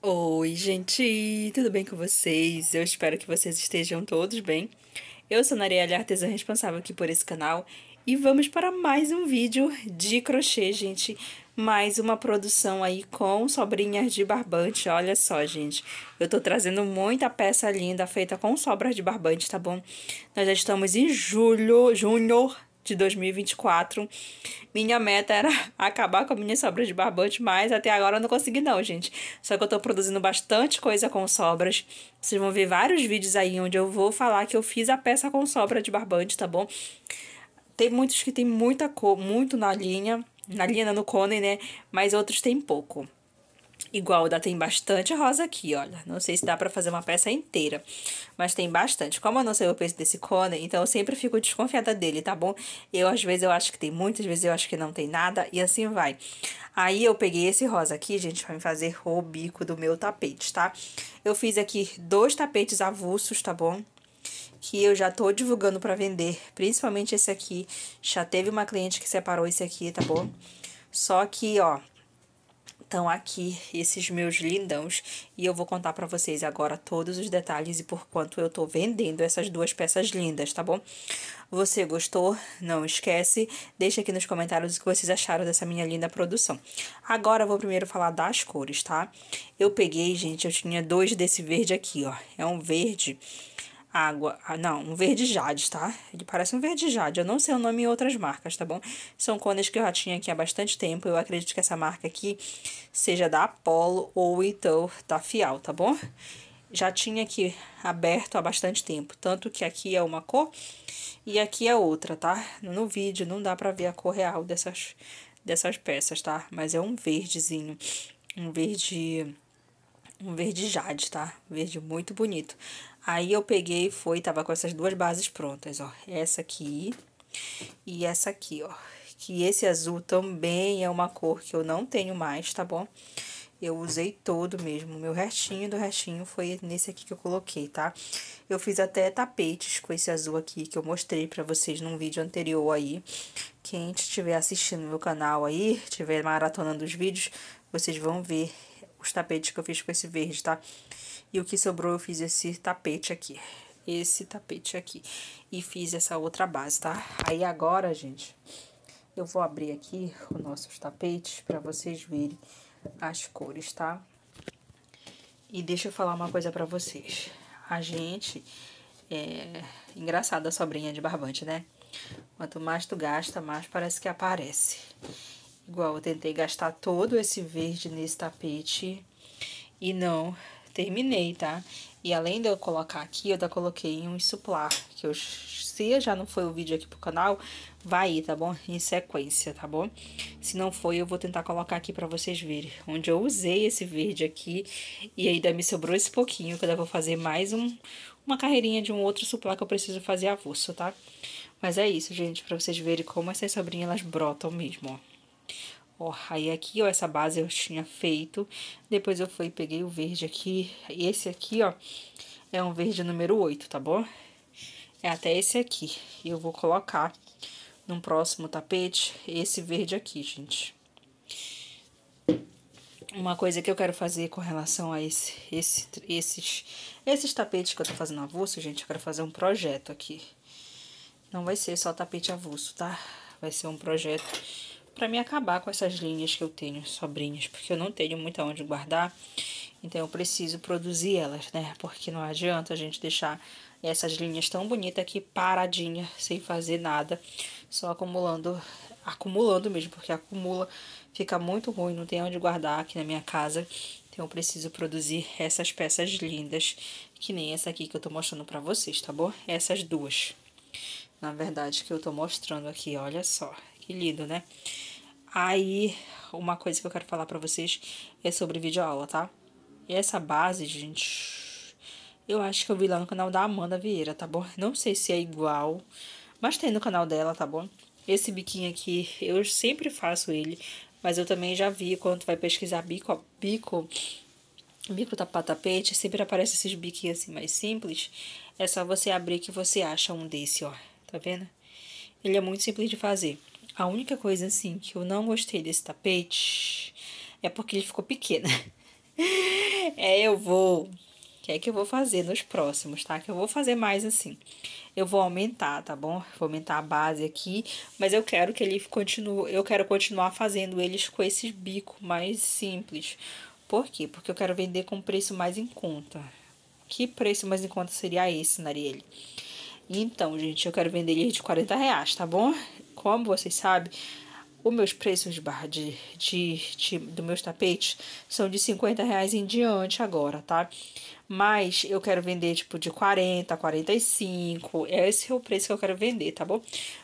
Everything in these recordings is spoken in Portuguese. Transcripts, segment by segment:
Oi, gente, tudo bem com vocês? Eu espero que vocês estejam todos bem. Eu sou Narielle, artesã responsável aqui por esse canal, e vamos para mais um vídeo de crochê, gente. Mais uma produção aí com sobrinhas de barbante, olha só, gente. Eu tô trazendo muita peça linda feita com sobras de barbante, tá bom? Nós já estamos em julho, junho de 2024. Minha meta era acabar com a minha sobra de barbante, mas até agora eu não consegui não, gente. Só que eu tô produzindo bastante coisa com sobras. Vocês vão ver vários vídeos aí onde eu vou falar que eu fiz a peça com sobra de barbante, tá bom? Tem muitos que tem muita cor, muito na linha, na linha no cone, né? Mas outros tem pouco dá tem bastante rosa aqui, olha. Não sei se dá pra fazer uma peça inteira, mas tem bastante. Como eu não sei o peso desse cone, então eu sempre fico desconfiada dele, tá bom? Eu, às vezes, eu acho que tem muitas às vezes eu acho que não tem nada, e assim vai. Aí, eu peguei esse rosa aqui, gente, pra me fazer o bico do meu tapete, tá? Eu fiz aqui dois tapetes avulsos, tá bom? que eu já tô divulgando para vender, principalmente esse aqui. Já teve uma cliente que separou esse aqui, tá bom? Só que, ó, então aqui esses meus lindãos e eu vou contar para vocês agora todos os detalhes e por quanto eu tô vendendo essas duas peças lindas, tá bom? Você gostou? Não esquece, deixa aqui nos comentários o que vocês acharam dessa minha linda produção. Agora eu vou primeiro falar das cores, tá? Eu peguei, gente, eu tinha dois desse verde aqui, ó. É um verde água. Ah, não, um verde jade, tá? Ele parece um verde jade. Eu não sei o nome em outras marcas, tá bom? São cones que eu já tinha aqui há bastante tempo. Eu acredito que essa marca aqui seja da Apollo ou então da Fial, tá bom? Já tinha aqui aberto há bastante tempo. Tanto que aqui é uma cor e aqui é outra, tá? No vídeo não dá pra ver a cor real dessas, dessas peças, tá? Mas é um verdezinho. Um verde um verde jade, tá? Verde muito bonito. Aí eu peguei e foi, tava com essas duas bases prontas, ó. Essa aqui e essa aqui, ó. Que esse azul também é uma cor que eu não tenho mais, tá bom? Eu usei todo mesmo, meu restinho do restinho foi nesse aqui que eu coloquei, tá? Eu fiz até tapetes com esse azul aqui que eu mostrei pra vocês num vídeo anterior aí. Quem estiver assistindo meu canal aí, estiver maratonando os vídeos, vocês vão ver os tapetes que eu fiz com esse verde, tá? E o que sobrou eu fiz esse tapete aqui, esse tapete aqui. E fiz essa outra base, tá? Aí agora, gente, eu vou abrir aqui os nossos tapetes para vocês verem as cores, tá? E deixa eu falar uma coisa para vocês. A gente... É... Engraçada a sobrinha de barbante, né? Quanto mais tu gasta, mais parece que aparece. Igual eu tentei gastar todo esse verde nesse tapete e não terminei, tá? E além de eu colocar aqui, eu ainda coloquei um suplar, que eu, se já não foi o vídeo aqui pro canal, vai ir, tá bom? Em sequência, tá bom? Se não foi, eu vou tentar colocar aqui pra vocês verem, onde eu usei esse verde aqui, e ainda me sobrou esse pouquinho, que eu vou fazer mais um, uma carreirinha de um outro suplar que eu preciso fazer avulso, tá? Mas é isso, gente, pra vocês verem como essas sobrinhas, elas brotam mesmo, ó. Ó, aí aqui, ó, essa base eu tinha feito. Depois eu fui peguei o verde aqui. esse aqui, ó, é um verde número 8, tá bom? É até esse aqui. E eu vou colocar no próximo tapete esse verde aqui, gente. Uma coisa que eu quero fazer com relação a esse, esse, esses, esses tapetes que eu tô fazendo avulso, gente, eu quero fazer um projeto aqui. Não vai ser só tapete avulso, tá? Vai ser um projeto para me acabar com essas linhas que eu tenho sobrinhas, porque eu não tenho muito aonde guardar. Então eu preciso produzir elas, né? Porque não adianta a gente deixar essas linhas tão bonitas aqui paradinha, sem fazer nada, só acumulando, acumulando mesmo, porque acumula, fica muito ruim, não tem onde guardar aqui na minha casa. Então eu preciso produzir essas peças lindas, que nem essa aqui que eu tô mostrando para vocês, tá bom? Essas duas. Na verdade que eu tô mostrando aqui, olha só, que lido, né? Aí, uma coisa que eu quero falar para vocês é sobre videoaula, tá? E essa base, gente, eu acho que eu vi lá no canal da Amanda Vieira, tá bom? Não sei se é igual, mas tem no canal dela, tá bom? Esse biquinho aqui, eu sempre faço ele, mas eu também já vi quando vai pesquisar bico bico, bico tapa tapete, sempre aparece esses biquinhos assim mais simples. É só você abrir que você acha um desse, ó. Tá vendo? Ele é muito simples de fazer. A única coisa assim que eu não gostei desse tapete é porque ele ficou pequeno. é, eu vou. Que é que eu vou fazer nos próximos, tá? Que eu vou fazer mais assim. Eu vou aumentar, tá bom? Vou aumentar a base aqui, mas eu quero que ele continue, eu quero continuar fazendo eles com esses bicos mais simples. Por quê? Porque eu quero vender com preço mais em conta. Que preço mais em conta seria esse, Nariele? Então, gente, eu quero vender ele de 40 reais, tá bom? como vocês sabem, os meus preços de de, de, de, do meus tapetes são de 50 reais em diante agora, tá? Mas eu quero vender tipo de 40, 45. Esse é o preço que eu quero vender, tá bom?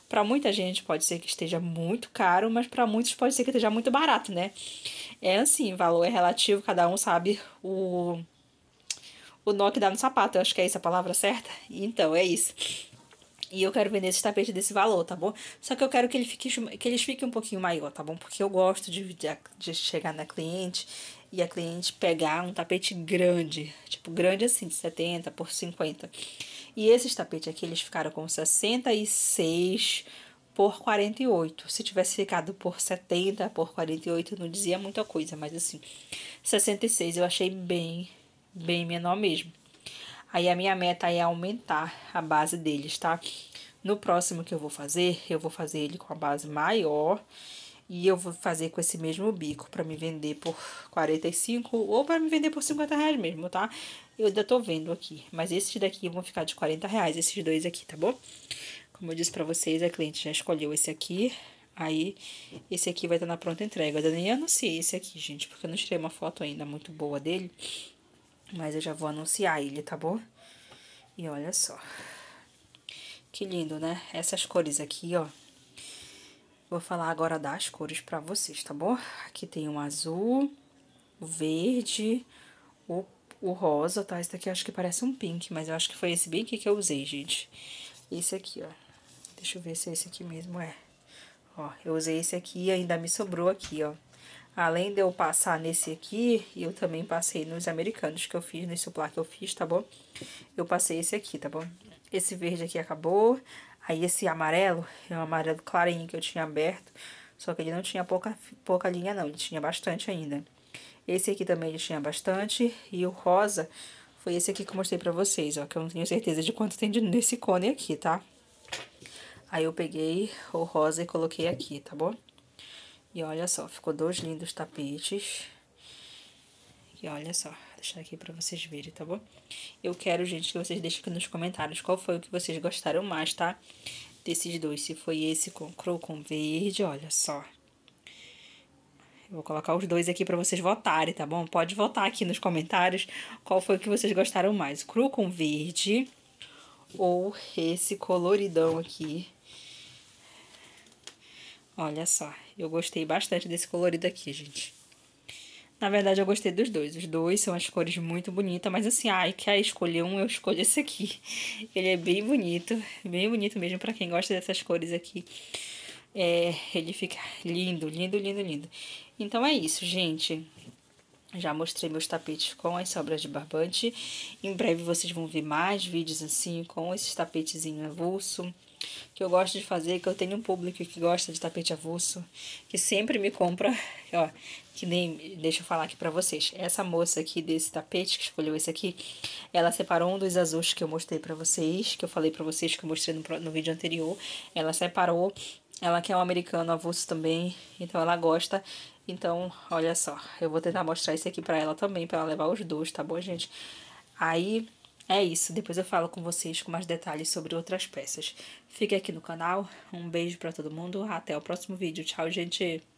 Para muita gente pode ser que esteja muito caro, mas para muitos pode ser que esteja muito barato, né? É assim, valor é relativo, cada um sabe o o nó que dá no sapato. Eu acho que é essa a palavra certa. Então, é isso. E eu quero vender esse tapete desse valor, tá bom? Só que eu quero que, ele fique, que eles fiquem um pouquinho maior, tá bom? Porque eu gosto de, de, de chegar na cliente e a cliente pegar um tapete grande. Tipo, grande assim, de 70 por 50. E esses tapetes aqui, eles ficaram com 66 por 48. Se tivesse ficado por 70 por 48, não dizia muita coisa. Mas assim, 66 eu achei bem, bem menor mesmo. Aí a minha meta é aumentar a base deles, tá? No próximo que eu vou fazer, eu vou fazer ele com a base maior e eu vou fazer com esse mesmo bico para me vender por 45 ou para me vender por 50 reais mesmo, tá? Eu ainda tô vendo aqui, mas esses daqui vão ficar de 40 reais, esses dois aqui, tá bom? Como eu disse para vocês, a cliente já escolheu esse aqui, aí esse aqui vai estar na pronta entrega. Eu nem anunciei esse aqui, gente, porque eu não tirei uma foto ainda muito boa dele. Mas eu já vou anunciar ele, tá bom? E olha só. Que lindo, né? Essas cores aqui, ó. Vou falar agora das cores pra vocês, tá bom? Aqui tem um azul, o verde, o, o rosa, tá? Esse daqui eu acho que parece um pink, mas eu acho que foi esse bem que eu usei, gente. Esse aqui, ó. Deixa eu ver se é esse aqui mesmo, é. Ó, eu usei esse aqui e ainda me sobrou aqui, ó. Além de eu passar nesse aqui, eu também passei nos americanos que eu fiz, nesse suplá que eu fiz, tá bom? Eu passei esse aqui, tá bom? Esse verde aqui acabou. Aí esse amarelo, é um amarelo clarinho que eu tinha aberto. Só que ele não tinha pouca, pouca linha não, ele tinha bastante ainda. Esse aqui também ele tinha bastante. E o rosa foi esse aqui que eu mostrei pra vocês, ó. Que eu não tenho certeza de quanto tem nesse cone aqui, tá? Aí eu peguei o rosa e coloquei aqui, tá bom? E olha só, ficou dois lindos tapetes. E olha só, vou deixar aqui pra vocês verem, tá bom? Eu quero, gente, que vocês deixem aqui nos comentários qual foi o que vocês gostaram mais, tá? Desses dois, se foi esse com cru com verde, olha só. Eu vou colocar os dois aqui para vocês votarem, tá bom? Pode votar aqui nos comentários qual foi o que vocês gostaram mais. Cru com verde ou esse coloridão aqui Olha só, eu gostei bastante desse colorido aqui, gente. Na verdade, eu gostei dos dois. Os dois são as cores muito bonitas, mas assim, ai, quer escolher um, eu escolho esse aqui. Ele é bem bonito, bem bonito mesmo para quem gosta dessas cores aqui. É, ele fica lindo, lindo, lindo, lindo. Então é isso, gente. Já mostrei meus tapetes com as sobras de barbante. Em breve vocês vão ver mais vídeos assim, com esses tapetezinhos avulso que eu gosto de fazer, que eu tenho um público que gosta de tapete avulso, que sempre me compra, ó, que nem, deixa eu falar aqui para vocês. Essa moça aqui desse tapete que escolheu esse aqui, ela separou um dos azuis que eu mostrei para vocês, que eu falei para vocês que eu mostrei no, no vídeo anterior. Ela separou, ela quer é um americano avulso também, então ela gosta. Então, olha só, eu vou tentar mostrar esse aqui para ela também, para ela levar os dois, tá bom, gente? Aí é isso, depois eu falo com vocês com mais detalhes sobre outras peças. Fique aqui no canal, um beijo para todo mundo, até o próximo vídeo. Tchau, gente!